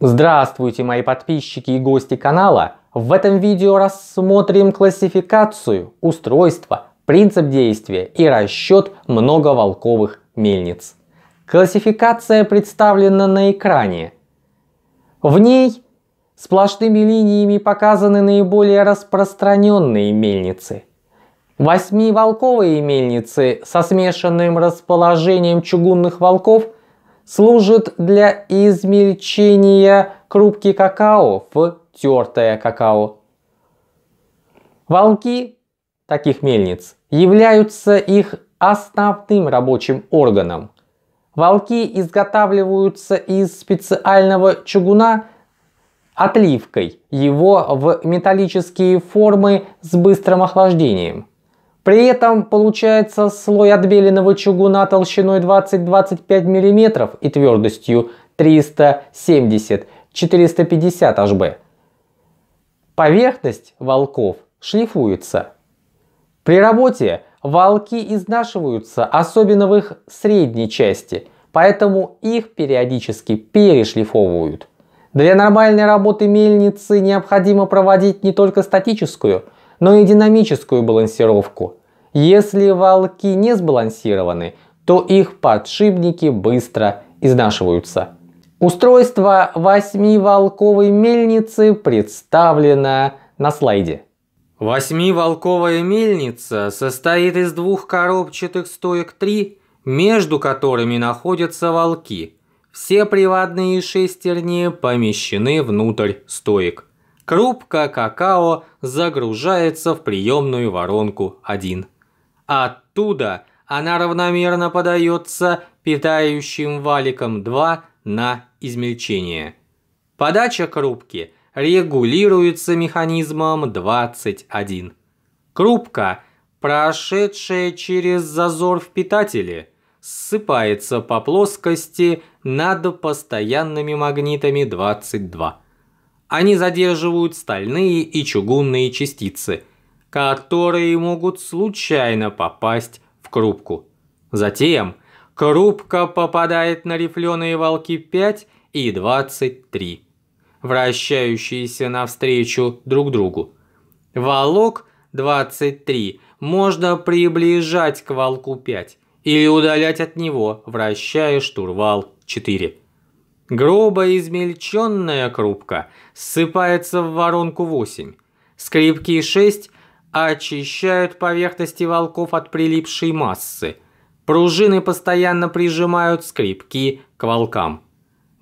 Здравствуйте, мои подписчики и гости канала! В этом видео рассмотрим классификацию, устройство, принцип действия и расчет многоволковых мельниц. Классификация представлена на экране. В ней сплошными линиями показаны наиболее распространенные мельницы. Восьмиволковые мельницы со смешанным расположением чугунных волков – служит для измельчения крупки какао в тертое какао. Волки таких мельниц являются их основным рабочим органом. Волки изготавливаются из специального чугуна отливкой его в металлические формы с быстрым охлаждением. При этом получается слой отбеленного чугуна толщиной 20-25 мм и твердостью 370-450 HB. Поверхность волков шлифуется. При работе волки изнашиваются, особенно в их средней части, поэтому их периодически перешлифовывают. Для нормальной работы мельницы необходимо проводить не только статическую – но и динамическую балансировку. Если волки не сбалансированы, то их подшипники быстро изнашиваются. Устройство восьмиволковой мельницы представлено на слайде. Восьмиволковая мельница состоит из двух коробчатых стоек 3, между которыми находятся волки. Все приводные шестерни помещены внутрь стоек крупка какао загружается в приемную воронку 1. Оттуда она равномерно подается питающим валиком 2 на измельчение. Подача крупки регулируется механизмом 21. Крупка, прошедшая через зазор в питателе, ссыпается по плоскости над постоянными магнитами 22. Они задерживают стальные и чугунные частицы, которые могут случайно попасть в крупку. Затем крупка попадает на рифленые волки 5 и 23, вращающиеся навстречу друг другу. Волок 23 можно приближать к волку 5 или удалять от него, вращая штурвал 4. Грубо измельченная крупка ссыпается в воронку 8. Скрипки 6 очищают поверхности волков от прилипшей массы. Пружины постоянно прижимают скрипки к волкам.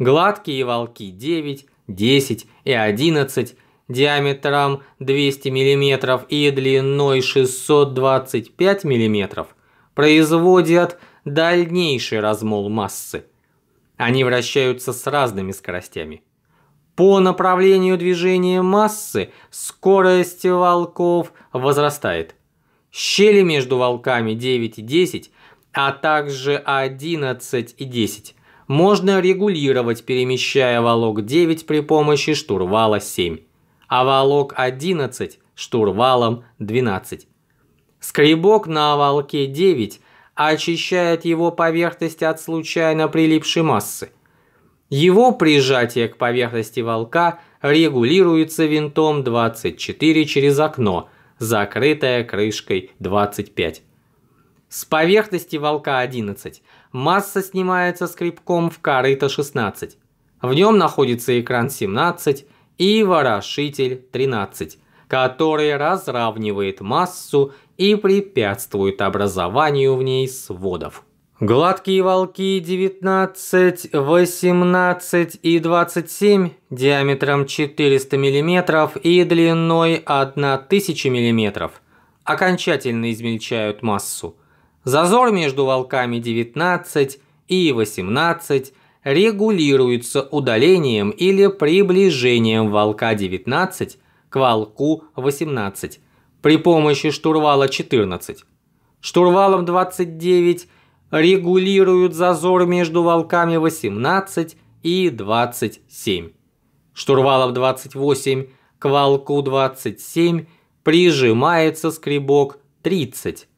Гладкие волки 9, 10 и 11 диаметром 200 мм и длиной 625 мм производят дальнейший размол массы. Они вращаются с разными скоростями. По направлению движения массы скорость волков возрастает. Щели между волками 9 и 10, а также 11 и 10 можно регулировать, перемещая волок 9 при помощи штурвала 7, а волок 11 штурвалом 12. Скребок на волке 9 очищает его поверхность от случайно прилипшей массы. Его прижатие к поверхности волка регулируется винтом 24 через окно, закрытое крышкой 25. С поверхности волка 11 масса снимается скребком в корыто 16. В нем находится экран 17 и ворошитель 13, который разравнивает массу и препятствует образованию в ней сводов. Гладкие волки 19, 18 и 27 диаметром 400 мм и длиной 1000 мм окончательно измельчают массу. Зазор между волками 19 и 18 регулируется удалением или приближением волка 19 к волку 18 при помощи штурвала 14. Штурвалом 29 регулируют зазор между волками 18 и 27. Штурвалом 28 к волку 27 прижимается скребок 30.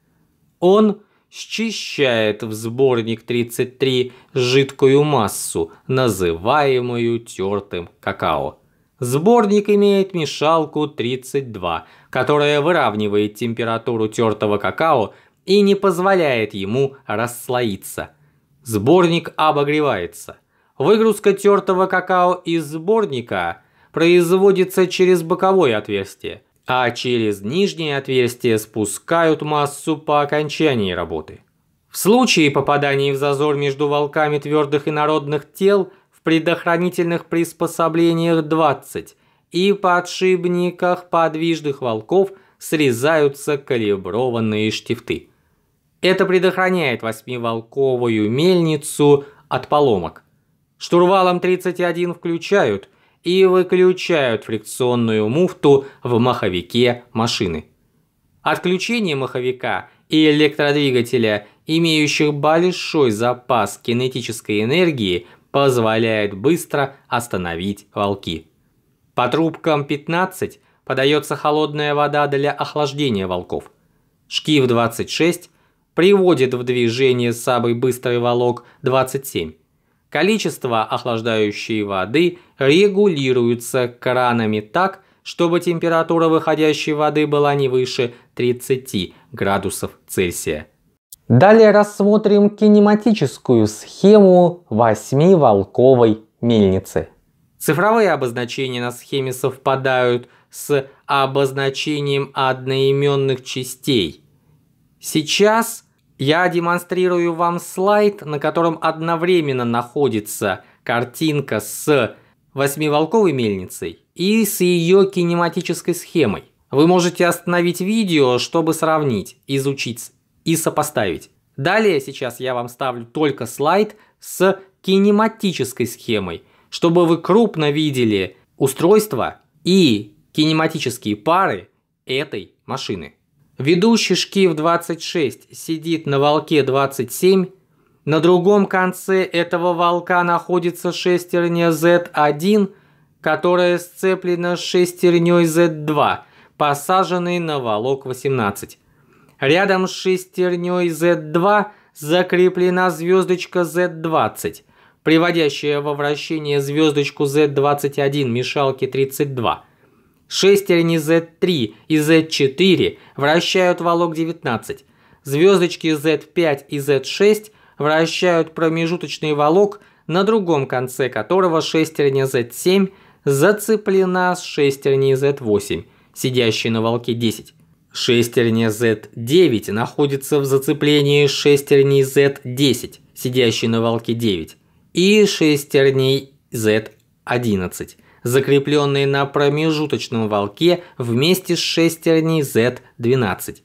Он счищает в сборник 33 жидкую массу, называемую тертым какао. Сборник имеет мешалку 32, которая выравнивает температуру тертого какао и не позволяет ему расслоиться. Сборник обогревается. Выгрузка тертого какао из сборника производится через боковое отверстие, а через нижнее отверстие спускают массу по окончании работы. В случае попадания в зазор между волками твердых и народных тел предохранительных приспособлениях 20 и подшипниках подвижных волков срезаются калиброванные штифты. Это предохраняет восьмиволковую мельницу от поломок. Штурвалом 31 включают и выключают фрикционную муфту в маховике машины. Отключение маховика и электродвигателя, имеющих большой запас кинетической энергии – позволяет быстро остановить волки. По трубкам 15 подается холодная вода для охлаждения волков. Шкив 26 приводит в движение самый быстрый волок 27. Количество охлаждающей воды регулируется кранами так, чтобы температура выходящей воды была не выше 30 градусов Цельсия. Далее рассмотрим кинематическую схему восьмиволковой мельницы. Цифровые обозначения на схеме совпадают с обозначением одноименных частей. Сейчас я демонстрирую вам слайд, на котором одновременно находится картинка с восьмиволковой мельницей и с ее кинематической схемой. Вы можете остановить видео, чтобы сравнить, изучить и сопоставить. Далее сейчас я вам ставлю только слайд с кинематической схемой, чтобы вы крупно видели устройство и кинематические пары этой машины. Ведущий шкив 26 сидит на волке 27, на другом конце этого волка находится шестерня Z1, которая сцеплена с шестерней Z2, посаженной на волок 18. Рядом с шестерней Z2 закреплена звездочка Z20, приводящая во вращение звездочку Z21 мешалки 32. Шестерни Z3 и Z4 вращают валок 19. Звездочки Z5 и Z6 вращают промежуточный валок, на другом конце которого шестерня Z7 зацеплена с шестерней Z8, сидящей на валке 10. Шестерня Z9 находится в зацеплении с шестерней Z10, сидящей на волке 9, и шестерней Z11, закрепленной на промежуточном волке вместе с шестерней Z12.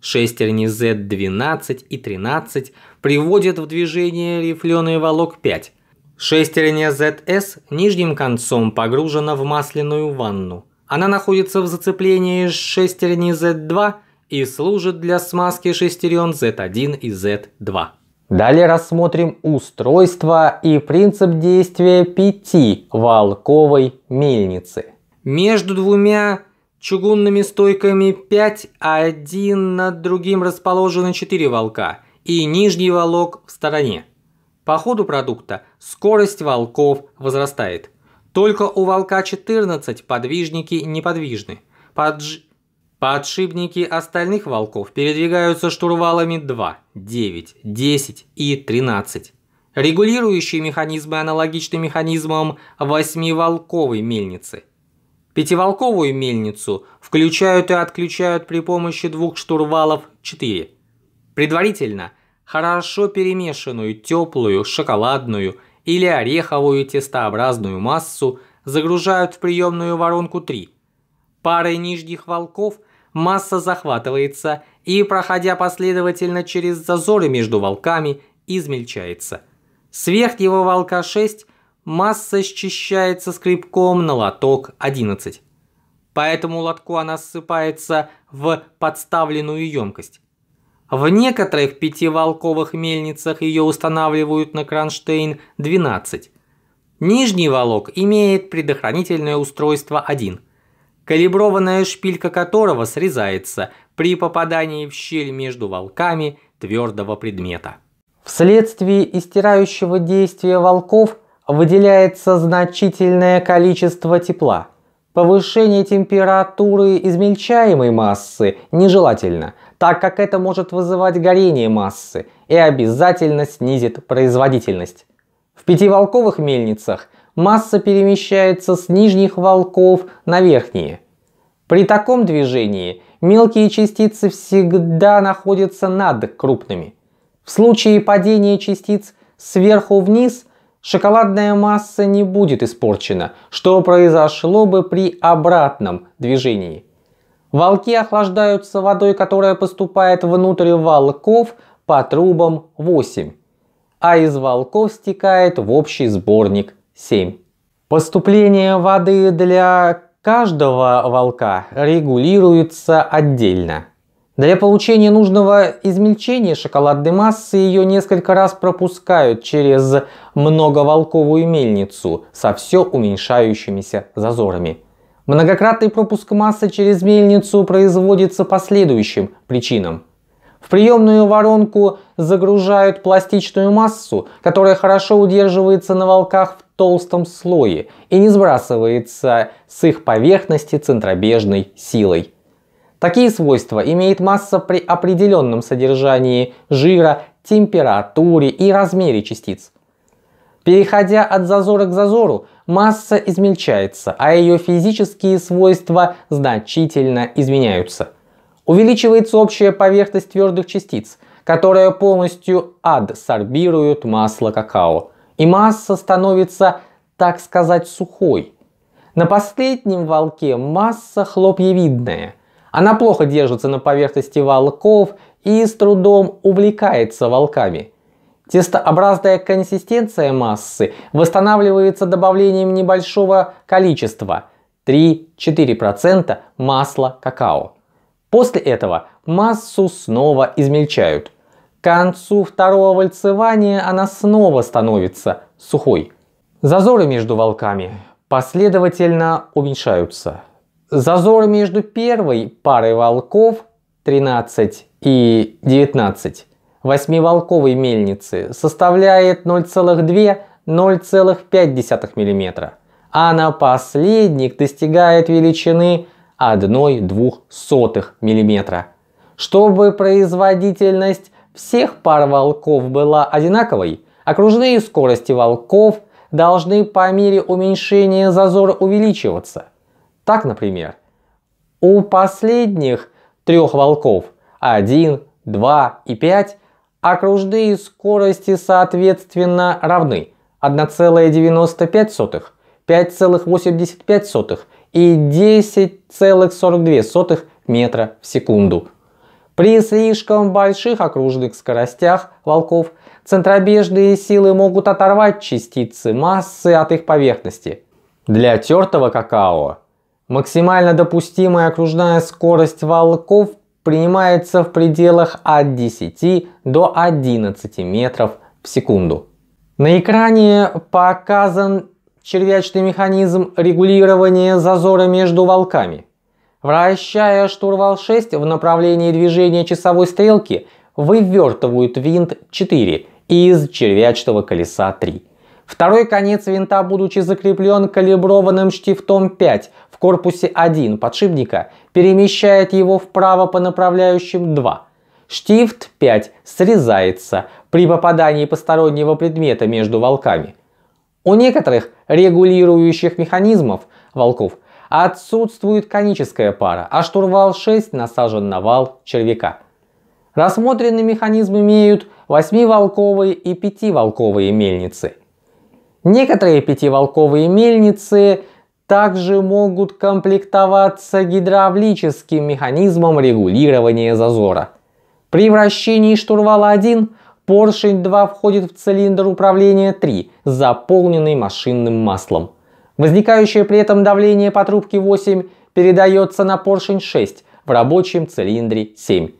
Шестерни Z12 и 13 приводят в движение рифленый волок 5. Шестерня ZS нижним концом погружена в масляную ванну – она находится в зацеплении шестерни Z2 и служит для смазки шестерен Z1 и Z2. Далее рассмотрим устройство и принцип действия пяти волковой мельницы. Между двумя чугунными стойками 5, а один над другим расположены 4 волка и нижний волок в стороне. По ходу продукта скорость волков возрастает – только у волка 14 подвижники неподвижны. Подж... Подшипники остальных волков передвигаются штурвалами 2, 9, 10 и 13. Регулирующие механизмы аналогичны механизмам восьмиволковой мельницы. Пятиволковую мельницу включают и отключают при помощи двух штурвалов 4. Предварительно хорошо перемешанную теплую, шоколадную – или ореховую тестообразную массу загружают в приемную воронку 3. Парой нижних волков масса захватывается и, проходя последовательно через зазоры между волками, измельчается. Сверх его волка 6 масса счищается скребком на лоток 11. Поэтому лотку она ссыпается в подставленную емкость. В некоторых пятиволковых мельницах ее устанавливают на кронштейн 12. Нижний волок имеет предохранительное устройство 1, калиброванная шпилька которого срезается при попадании в щель между волками твердого предмета. Вследствие истирающего действия волков выделяется значительное количество тепла. Повышение температуры измельчаемой массы нежелательно – так как это может вызывать горение массы и обязательно снизит производительность. В пятиволковых мельницах масса перемещается с нижних волков на верхние. При таком движении мелкие частицы всегда находятся над крупными. В случае падения частиц сверху вниз шоколадная масса не будет испорчена, что произошло бы при обратном движении. Волки охлаждаются водой, которая поступает внутрь волков по трубам 8, а из волков стекает в общий сборник 7. Поступление воды для каждого волка регулируется отдельно. Для получения нужного измельчения шоколадной массы ее несколько раз пропускают через многоволковую мельницу со все уменьшающимися зазорами. Многократный пропуск массы через мельницу производится по следующим причинам. В приемную воронку загружают пластичную массу, которая хорошо удерживается на волках в толстом слое и не сбрасывается с их поверхности центробежной силой. Такие свойства имеет масса при определенном содержании жира, температуре и размере частиц. Переходя от зазора к зазору, масса измельчается, а ее физические свойства значительно изменяются. Увеличивается общая поверхность твердых частиц, которые полностью адсорбируют масло какао. И масса становится, так сказать, сухой. На последнем волке масса хлопьевидная. Она плохо держится на поверхности волков и с трудом увлекается волками – Тестообразная консистенция массы восстанавливается добавлением небольшого количества 3-4% масла какао. После этого массу снова измельчают. К концу второго вальцевания она снова становится сухой. Зазоры между волками последовательно уменьшаются. Зазоры между первой парой волков 13 и 19 восьмиволковой мельницы составляет 0,2-0,5 мм, а на последних достигает величины 1,02 мм. Чтобы производительность всех пар волков была одинаковой, окружные скорости волков должны по мере уменьшения зазора увеличиваться. Так, например, у последних трех волков 1, 2 и 5 окружные скорости соответственно равны 1,95, 5,85 и 10,42 метра в секунду. При слишком больших окружных скоростях волков центробежные силы могут оторвать частицы массы от их поверхности. Для тертого какао максимально допустимая окружная скорость волков принимается в пределах от 10 до 11 метров в секунду. На экране показан червячный механизм регулирования зазора между волками. Вращая штурвал 6 в направлении движения часовой стрелки, вывертывают винт 4 из червячного колеса 3. Второй конец винта, будучи закреплен калиброванным штифтом 5 в корпусе 1 подшипника, перемещает его вправо по направляющим 2. Штифт 5 срезается при попадании постороннего предмета между волками. У некоторых регулирующих механизмов волков отсутствует коническая пара, а штурвал 6 насажен на вал червяка. Рассмотренный механизм имеют 8-волковые и 5-волковые мельницы – Некоторые пятиволковые мельницы также могут комплектоваться гидравлическим механизмом регулирования зазора. При вращении штурвала 1 поршень 2 входит в цилиндр управления 3, заполненный машинным маслом. Возникающее при этом давление по трубке 8 передается на поршень 6 в рабочем цилиндре 7.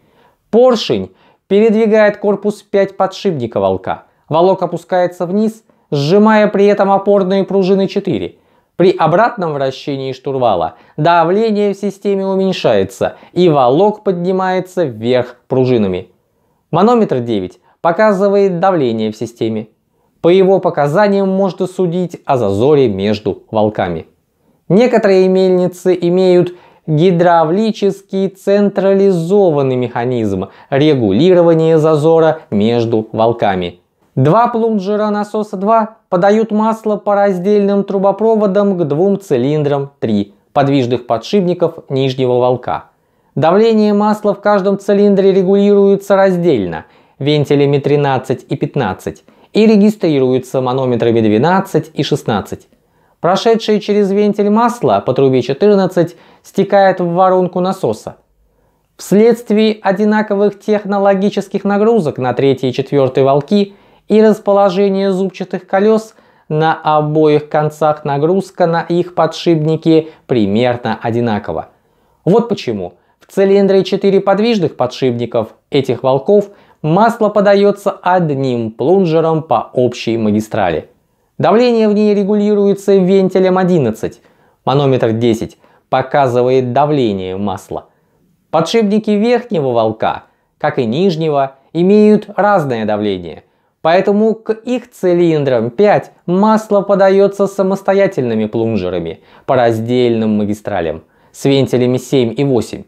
Поршень передвигает корпус 5 подшипника волка. Волок опускается вниз – сжимая при этом опорные пружины 4. При обратном вращении штурвала давление в системе уменьшается и валок поднимается вверх пружинами. Манометр 9 показывает давление в системе. По его показаниям можно судить о зазоре между волками. Некоторые мельницы имеют гидравлический централизованный механизм регулирования зазора между волками – Два плунжера насоса 2 подают масло по раздельным трубопроводам к двум цилиндрам 3 подвижных подшипников нижнего волка. Давление масла в каждом цилиндре регулируется раздельно вентилями 13 и 15 и регистрируется манометрами 12 и 16. Прошедшее через вентиль масло по трубе 14 стекает в воронку насоса. Вследствие одинаковых технологических нагрузок на третьей и четвертой волки и расположение зубчатых колес на обоих концах нагрузка на их подшипники примерно одинакова. Вот почему в цилиндре 4 подвижных подшипников этих волков масло подается одним плунжером по общей магистрали. Давление в ней регулируется вентилем 11, манометр 10 показывает давление масла. Подшипники верхнего волка, как и нижнего, имеют разное давление – Поэтому к их цилиндрам 5 масло подается самостоятельными плунжерами по раздельным магистралям с вентилями 7 и 8.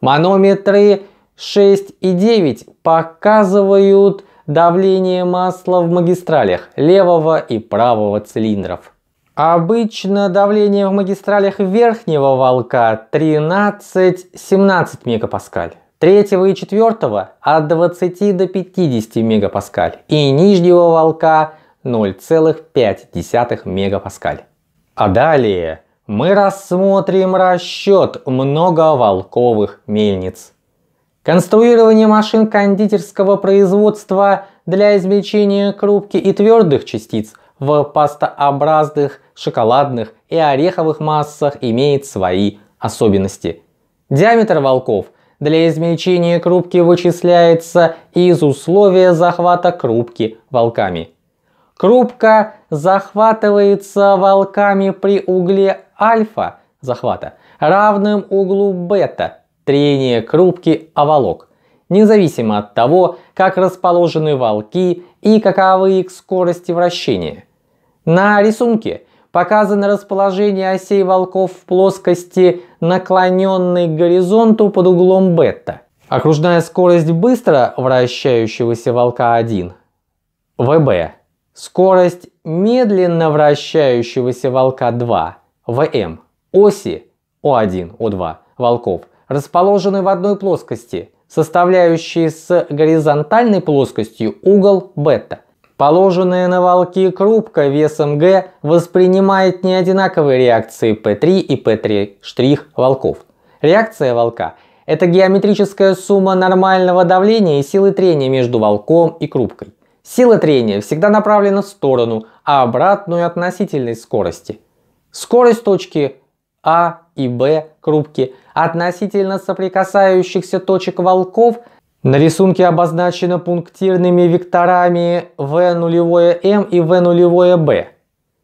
Манометры 6 и 9 показывают давление масла в магистралях левого и правого цилиндров. Обычно давление в магистралях верхнего волка 13-17 мегапаскаль третьего и четвертого от 20 до 50 мегапаскаль и нижнего волка 0,5 мегапаскаль. А далее мы рассмотрим расчет многоволковых мельниц. Конструирование машин кондитерского производства для измельчения крупки и твердых частиц в пастообразных, шоколадных и ореховых массах имеет свои особенности. Диаметр волков – для измельчения крупки вычисляется из условия захвата крупки волками. Крупка захватывается волками при угле альфа захвата, равным углу бета трения крупки о волок, независимо от того, как расположены волки и каковы их скорости вращения. На рисунке – Показано расположение осей волков в плоскости, наклоненной к горизонту под углом бета. Окружная скорость быстро вращающегося волка 1. ВБ. Скорость медленно вращающегося волка 2. ВМ. Оси О1, О2 волков расположены в одной плоскости, составляющей с горизонтальной плоскостью угол бета – Положенная на волки крупка весом Г воспринимает неодинаковые реакции P3 и P3' штрих волков. Реакция волка – это геометрическая сумма нормального давления и силы трения между волком и крупкой. Сила трения всегда направлена в сторону, а обратную относительной скорости. Скорость точки А и Б крупки относительно соприкасающихся точек волков – на рисунке обозначено пунктирными векторами v нулевое m и v нулевое b.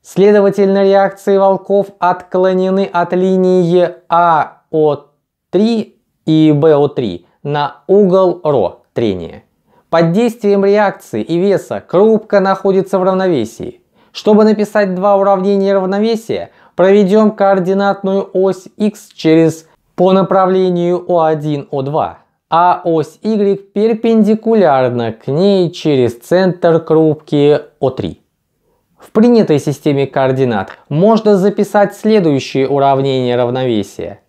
Следовательно, реакции волков отклонены от линии АО3 и БО3 на угол ρ трения. Под действием реакции и веса крупка находится в равновесии. Чтобы написать два уравнения равновесия, проведем координатную ось x через по направлению O1, O2 а ось Y перпендикулярна к ней через центр крупки О3. В принятой системе координат можно записать следующее уравнение равновесия.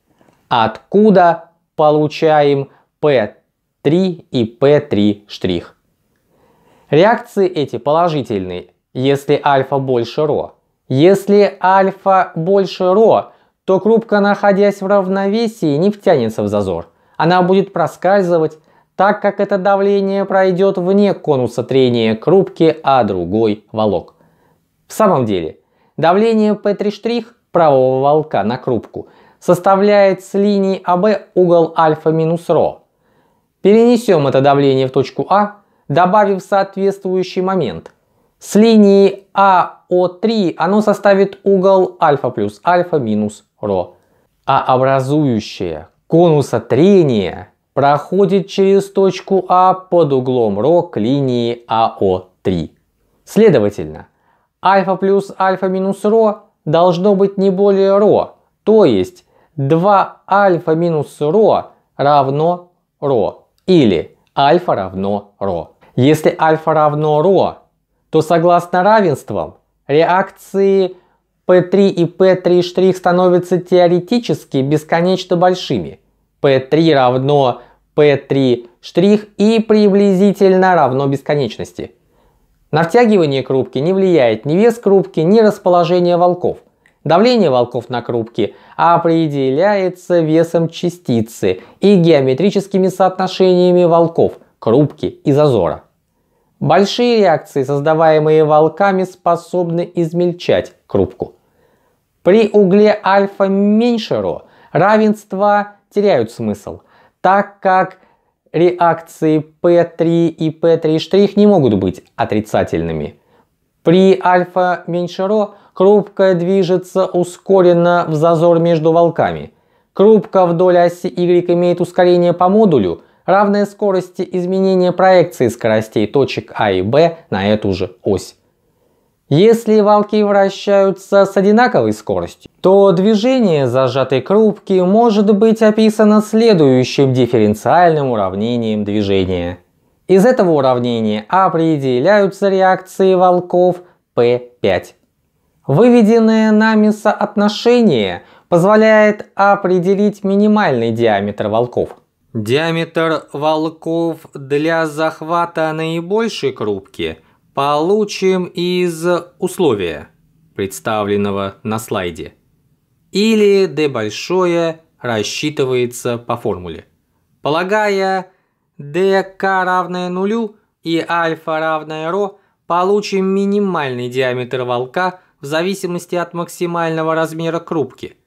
Откуда получаем P3 и P3'? штрих. Реакции эти положительные, если альфа больше ρ. Если альфа больше ρ, то крупка, находясь в равновесии, не втянется в зазор – она будет проскальзывать, так как это давление пройдет вне конуса трения крупки, а другой волок. В самом деле, давление P3' правого волка на крупку составляет с линии АБ угол альфа минус ρ. Перенесем это давление в точку А, добавив соответствующий момент. С линии АО3 оно составит угол альфа плюс альфа минус ρ. А образующая конуса трения проходит через точку А под углом ρ к линии АО3. Следовательно, альфа плюс альфа минус ρ должно быть не более ρ, то есть 2 альфа минус ρ равно ρ или альфа равно ρ. Если альфа равно ρ, то согласно равенствам реакции P3 и P3' становятся теоретически бесконечно большими. P3 равно P3' и приблизительно равно бесконечности. На втягивание крупки не влияет ни вес крупки, ни расположение волков. Давление волков на крупке определяется весом частицы и геометрическими соотношениями волков, крупки и зазора. Большие реакции, создаваемые волками, способны измельчать крупку. При угле альфа меньше ρ равенства теряют смысл, так как реакции P3 и P3' не могут быть отрицательными. При альфа меньше ρ Крупка движется ускоренно в зазор между волками. Крупка вдоль оси Y имеет ускорение по модулю, равное скорости изменения проекции скоростей точек А и Б на эту же ось. Если валки вращаются с одинаковой скоростью, то движение зажатой крупки может быть описано следующим дифференциальным уравнением движения. Из этого уравнения определяются реакции волков P5. Выведенное нами соотношение позволяет определить минимальный диаметр волков. Диаметр волков для захвата наибольшей крупки – получим из условия, представленного на слайде. Или d большое рассчитывается по формуле. Полагая dk равное нулю и альфа равное ро, получим минимальный диаметр волка в зависимости от максимального размера крупки.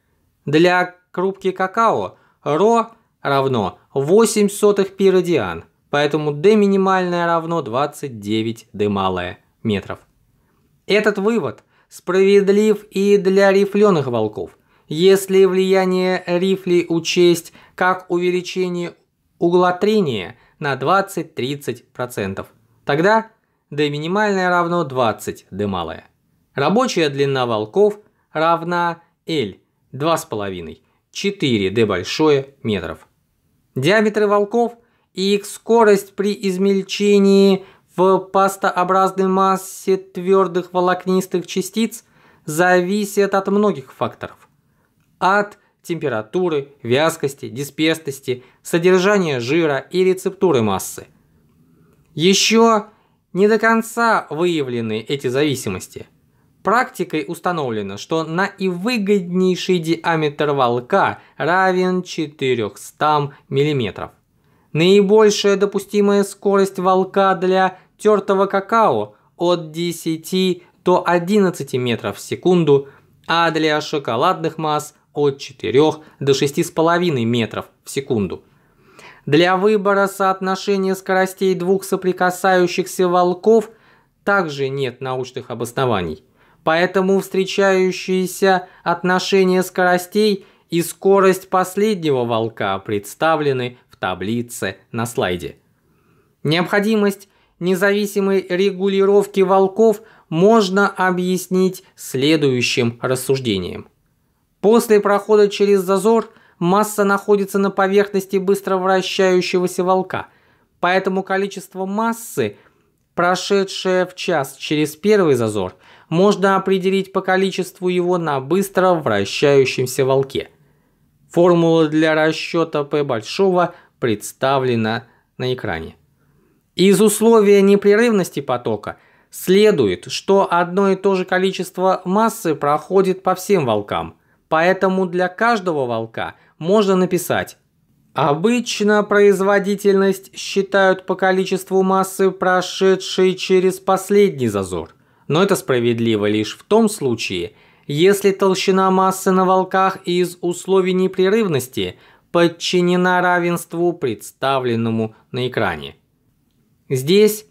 Для крупки какао ро равно 8 сотых пиродиан, Поэтому d минимальное равно 29 d малое метров. Этот вывод справедлив и для рифленых волков. Если влияние рифли учесть как увеличение угла трения на 20-30%, тогда d минимальное равно 20 d малое. Рабочая длина волков равна L 2,5, 4 d большое метров. Диаметры волков и их скорость при измельчении в пастообразной массе твердых волокнистых частиц зависит от многих факторов. От температуры, вязкости, дисперсности, содержания жира и рецептуры массы. Еще не до конца выявлены эти зависимости. Практикой установлено, что наивыгоднейший диаметр волка равен 400 мм. Наибольшая допустимая скорость волка для тертого какао от 10 до 11 метров в секунду, а для шоколадных масс от 4 до 6,5 метров в секунду. Для выбора соотношения скоростей двух соприкасающихся волков также нет научных обоснований. Поэтому встречающиеся отношения скоростей и скорость последнего волка представлены таблице на слайде. Необходимость независимой регулировки волков можно объяснить следующим рассуждением. После прохода через зазор масса находится на поверхности быстро вращающегося волка, поэтому количество массы, прошедшее в час через первый зазор, можно определить по количеству его на быстро вращающемся волке. Формула для расчета P большого представлена на экране. Из условия непрерывности потока следует, что одно и то же количество массы проходит по всем волкам, поэтому для каждого волка можно написать Обычно производительность считают по количеству массы, прошедшей через последний зазор. Но это справедливо лишь в том случае, если толщина массы на волках из условий непрерывности подчинена равенству, представленному на экране. Здесь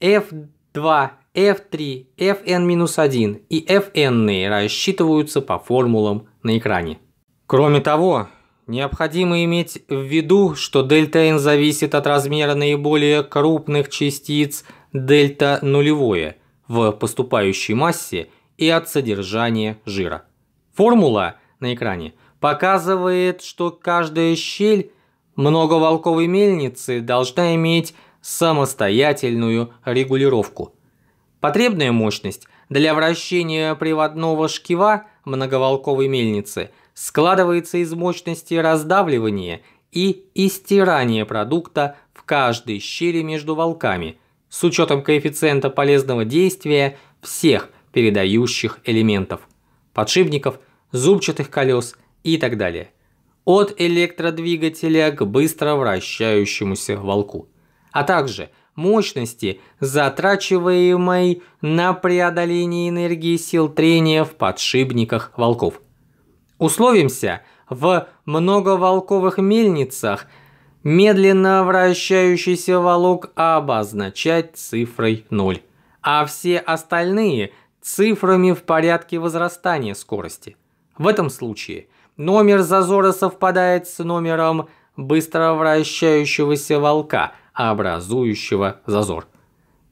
f2, f3, fn-1 и fn рассчитываются по формулам на экране. Кроме того, необходимо иметь в виду, что дельта n зависит от размера наиболее крупных частиц дельта нулевое в поступающей массе и от содержания жира. Формула на экране – показывает, что каждая щель многоволковой мельницы должна иметь самостоятельную регулировку. Потребная мощность для вращения приводного шкива многоволковой мельницы складывается из мощности раздавливания и истирания продукта в каждой щели между волками с учетом коэффициента полезного действия всех передающих элементов – подшипников, зубчатых колес – и так далее. От электродвигателя к быстро вращающемуся волку. А также мощности, затрачиваемой на преодоление энергии сил трения в подшипниках волков. Условимся, в многоволковых мельницах медленно вращающийся волок обозначать цифрой 0, а все остальные – цифрами в порядке возрастания скорости. В этом случае – Номер зазора совпадает с номером быстро вращающегося волка, образующего зазор.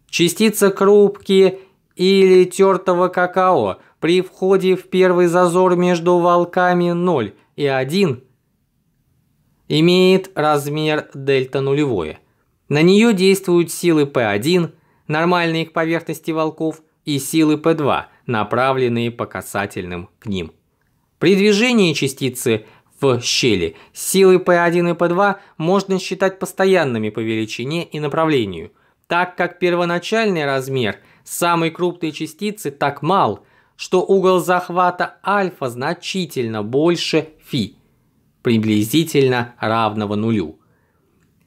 Частица крупки или тертого какао при входе в первый зазор между волками 0 и 1 имеет размер дельта нулевое. На нее действуют силы P1, нормальные к поверхности волков, и силы P2, направленные по касательным к ним. При движении частицы в щели силы P1 и P2 можно считать постоянными по величине и направлению, так как первоначальный размер самой крупной частицы так мал, что угол захвата альфа значительно больше φ, приблизительно равного нулю.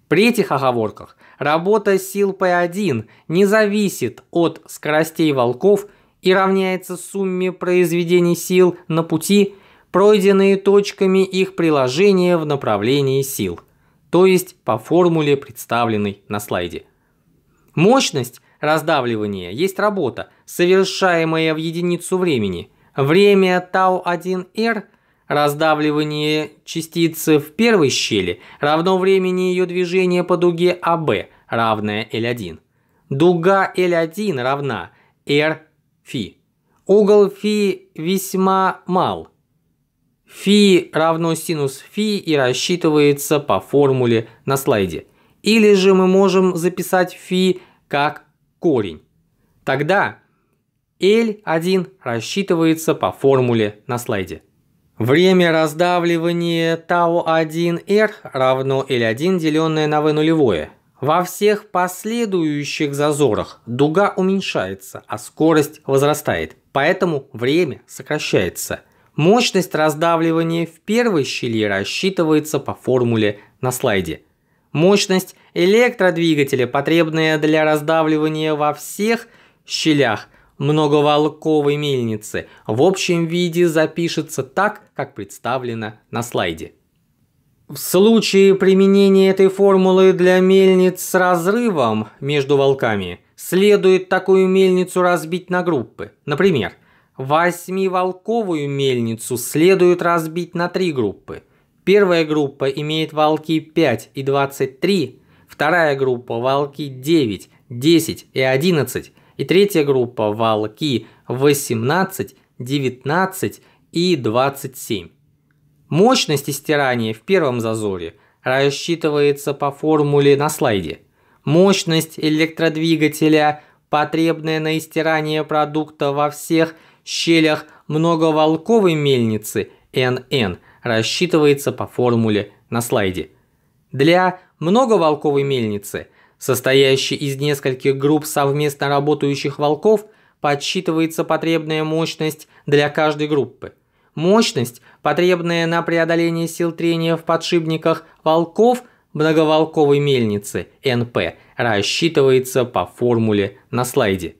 При этих оговорках работа сил P1 не зависит от скоростей волков и равняется сумме произведений сил на пути – пройденные точками их приложения в направлении сил, то есть по формуле, представленной на слайде. Мощность раздавливания есть работа, совершаемая в единицу времени. Время тау-1r раздавливание частицы в первой щели равно времени ее движения по дуге АБ, равное L1. Дуга L1 равна R φ. Угол φ весьма мал – фи равно синус фи и рассчитывается по формуле на слайде. Или же мы можем записать фи как корень. Тогда L1 рассчитывается по формуле на слайде. Время раздавливания tau1r равно L1 деленное на V нулевое. Во всех последующих зазорах дуга уменьшается, а скорость возрастает, поэтому время сокращается – Мощность раздавливания в первой щели рассчитывается по формуле на слайде. Мощность электродвигателя, потребная для раздавливания во всех щелях многоволковой мельницы, в общем виде запишется так, как представлено на слайде. В случае применения этой формулы для мельниц с разрывом между волками, следует такую мельницу разбить на группы. Например, – Восьмиволковую мельницу следует разбить на три группы. Первая группа имеет волки 5 и 23, вторая группа волки 9, 10 и 11, и третья группа волки 18, 19 и 27. Мощность стирания в первом зазоре рассчитывается по формуле на слайде. Мощность электродвигателя, потребная на истирание продукта во всех щелях многоволковой мельницы NN рассчитывается по формуле на слайде. Для многоволковой мельницы, состоящей из нескольких групп совместно работающих волков, подсчитывается потребная мощность для каждой группы. Мощность, потребная на преодоление сил трения в подшипниках волков многоволковой мельницы НП, рассчитывается по формуле на слайде.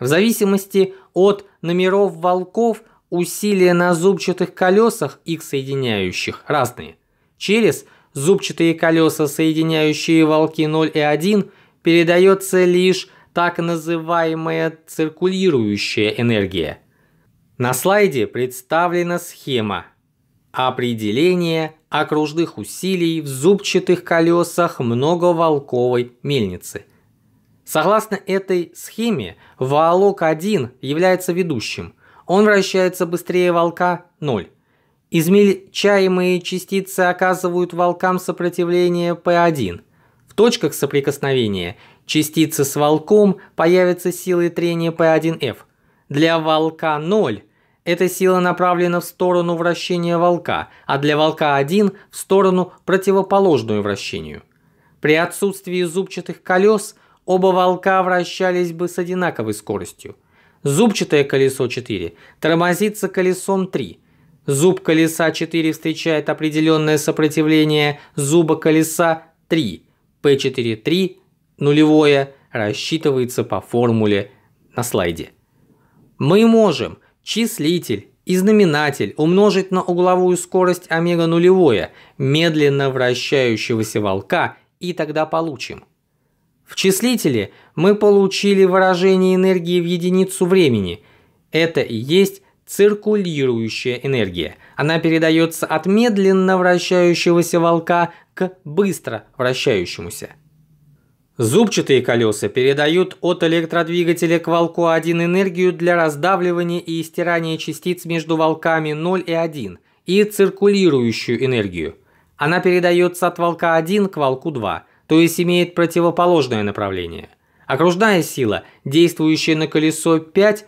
В зависимости от номеров волков усилия на зубчатых колесах их соединяющих разные. Через зубчатые колеса, соединяющие волки 0 и 1, передается лишь так называемая циркулирующая энергия. На слайде представлена схема определения окружных усилий в зубчатых колесах многоволковой мельницы – Согласно этой схеме, волок-1 является ведущим. Он вращается быстрее волка 0. Измельчаемые частицы оказывают волкам сопротивление P1. В точках соприкосновения частицы с волком появятся силы трения P1F. Для волка 0 эта сила направлена в сторону вращения волка, а для волка 1 в сторону противоположную вращению. При отсутствии зубчатых колес – оба волка вращались бы с одинаковой скоростью. Зубчатое колесо 4 тормозится колесом 3. Зуб колеса 4 встречает определенное сопротивление зуба колеса 3. P4-3 нулевое рассчитывается по формуле на слайде. Мы можем числитель и знаменатель умножить на угловую скорость омега нулевое медленно вращающегося волка и тогда получим – в числителе мы получили выражение энергии в единицу времени. Это и есть циркулирующая энергия. Она передается от медленно вращающегося волка к быстро вращающемуся. Зубчатые колеса передают от электродвигателя к волку 1 энергию для раздавливания и стирания частиц между волками 0 и 1 и циркулирующую энергию. Она передается от волка 1 к волку 2 то есть имеет противоположное направление. Окружная сила, действующая на колесо 5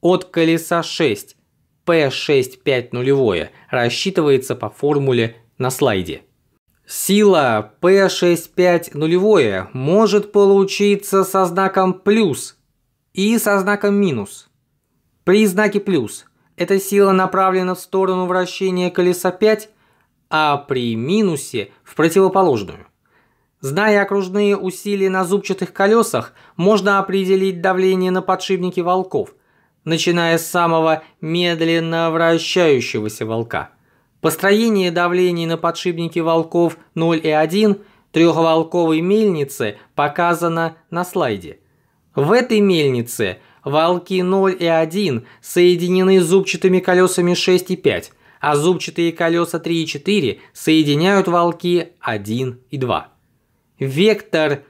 от колеса 6, P650, рассчитывается по формуле на слайде. Сила P650 может получиться со знаком плюс и со знаком минус. При знаке плюс эта сила направлена в сторону вращения колеса 5, а при минусе в противоположную. Зная окружные усилия на зубчатых колесах, можно определить давление на подшипники волков, начиная с самого медленно вращающегося волка. Построение давлений на подшипники волков 0 и 1 трехволковой мельницы показано на слайде. В этой мельнице волки 0 и 1 соединены зубчатыми колесами 6 и 5, а зубчатые колеса 3 и 4 соединяют волки 1 и 2. Вектор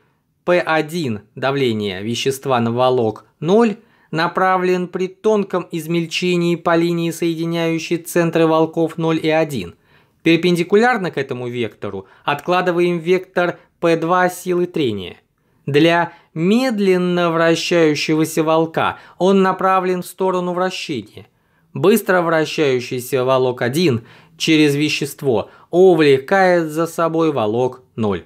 P1 давления вещества на волок 0 направлен при тонком измельчении по линии, соединяющей центры волков 0 и 1. Перпендикулярно к этому вектору откладываем вектор P2 силы трения. Для медленно вращающегося волка он направлен в сторону вращения. Быстро вращающийся волок 1 через вещество увлекает за собой волок 0.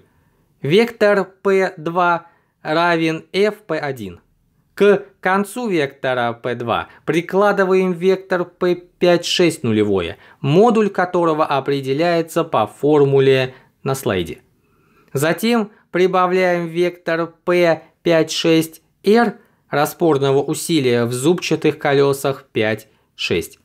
Вектор P2 равен FP1. К концу вектора P2 прикладываем вектор P5,6 нулевое, модуль которого определяется по формуле на слайде. Затем прибавляем вектор P5,6R распорного усилия в зубчатых колесах 5,6.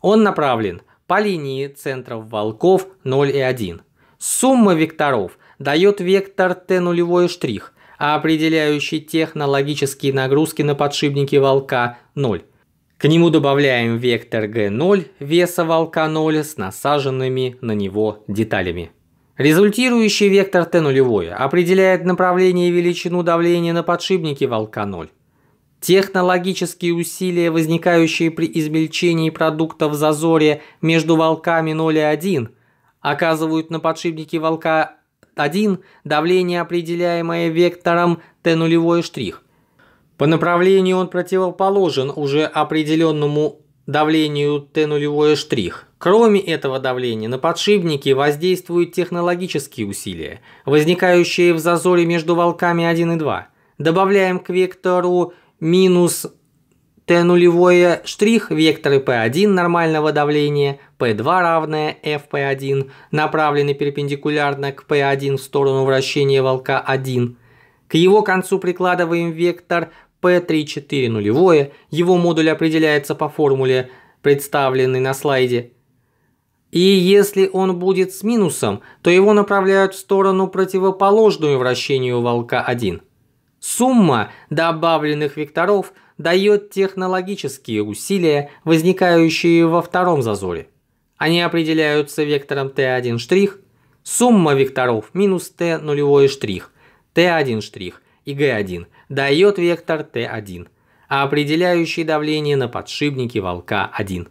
Он направлен по линии центров волков 0 и 1. Сумма векторов – дает вектор Т нулевой штрих, а определяющий технологические нагрузки на подшипники волка 0. К нему добавляем вектор г 0 веса волка 0 с насаженными на него деталями. Результирующий вектор Т 0 определяет направление и величину давления на подшипнике волка 0. Технологические усилия, возникающие при измельчении продукта в зазоре между волками 0 и 1, оказывают на подшипнике волка 1 – давление, определяемое вектором Т нулевой штрих. По направлению он противоположен уже определенному давлению Т нулевой штрих. Кроме этого давления на подшипнике воздействуют технологические усилия, возникающие в зазоре между волками 1 и 2. Добавляем к вектору минус т нулевое штрих векторы P1 нормального давления, P2 равное FP1, направлены перпендикулярно к P1 в сторону вращения волка 1. К его концу прикладываем вектор P3,4 нулевое, его модуль определяется по формуле, представленной на слайде. И если он будет с минусом, то его направляют в сторону противоположную вращению волка 1. Сумма добавленных векторов – дает технологические усилия, возникающие во втором зазоре. Они определяются вектором t1' штрих, сумма векторов минус t нулевой штрих, t1' штрих и g1 дает вектор t1, а определяющий давление на подшипнике волка 1.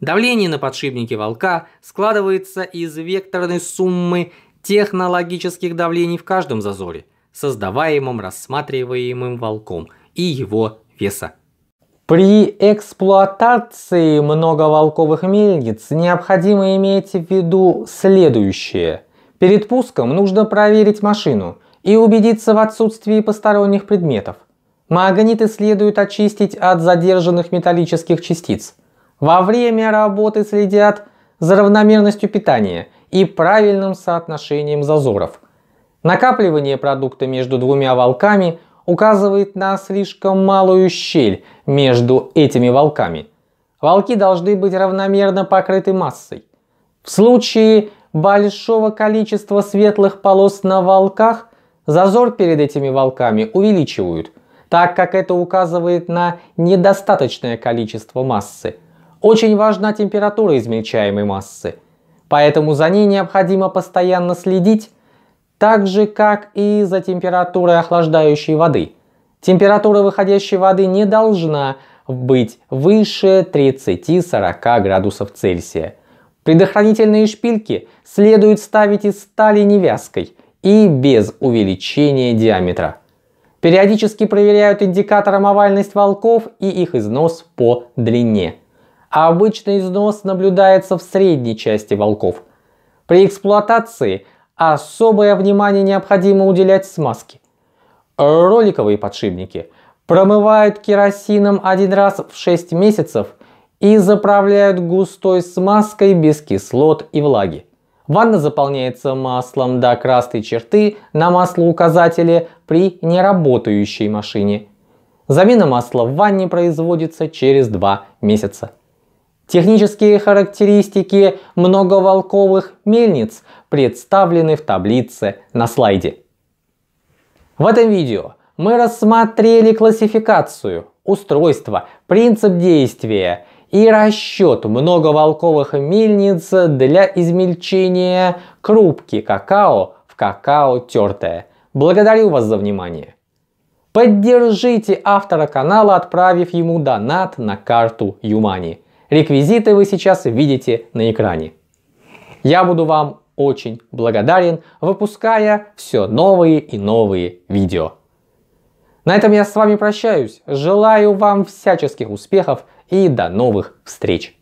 Давление на подшипнике волка складывается из векторной суммы технологических давлений в каждом зазоре, создаваемом рассматриваемым волком и его песо. При эксплуатации многоволковых мельниц необходимо иметь в виду следующее. Перед пуском нужно проверить машину и убедиться в отсутствии посторонних предметов. Магниты следует очистить от задержанных металлических частиц. Во время работы следят за равномерностью питания и правильным соотношением зазоров. Накапливание продукта между двумя волками – указывает на слишком малую щель между этими волками. Волки должны быть равномерно покрыты массой. В случае большого количества светлых полос на волках, зазор перед этими волками увеличивают, так как это указывает на недостаточное количество массы. Очень важна температура измельчаемой массы, поэтому за ней необходимо постоянно следить, так же как и за температурой охлаждающей воды. Температура выходящей воды не должна быть выше 30-40 градусов Цельсия. Предохранительные шпильки следует ставить из стали невязкой и без увеличения диаметра. Периодически проверяют индикатором овальность волков и их износ по длине. А обычный износ наблюдается в средней части волков. При эксплуатации Особое внимание необходимо уделять смазке. Роликовые подшипники промывают керосином один раз в 6 месяцев и заправляют густой смазкой без кислот и влаги. Ванна заполняется маслом до красной черты на маслоуказателе при неработающей машине. Замена масла в ванне производится через 2 месяца. Технические характеристики многоволковых мельниц представлены в таблице на слайде. В этом видео мы рассмотрели классификацию, устройство, принцип действия и расчет многоволковых мельниц для измельчения крупки какао в какао тертое. Благодарю вас за внимание. Поддержите автора канала, отправив ему донат на карту Юмани. Реквизиты вы сейчас видите на экране. Я буду вам очень благодарен, выпуская все новые и новые видео. На этом я с вами прощаюсь. Желаю вам всяческих успехов и до новых встреч!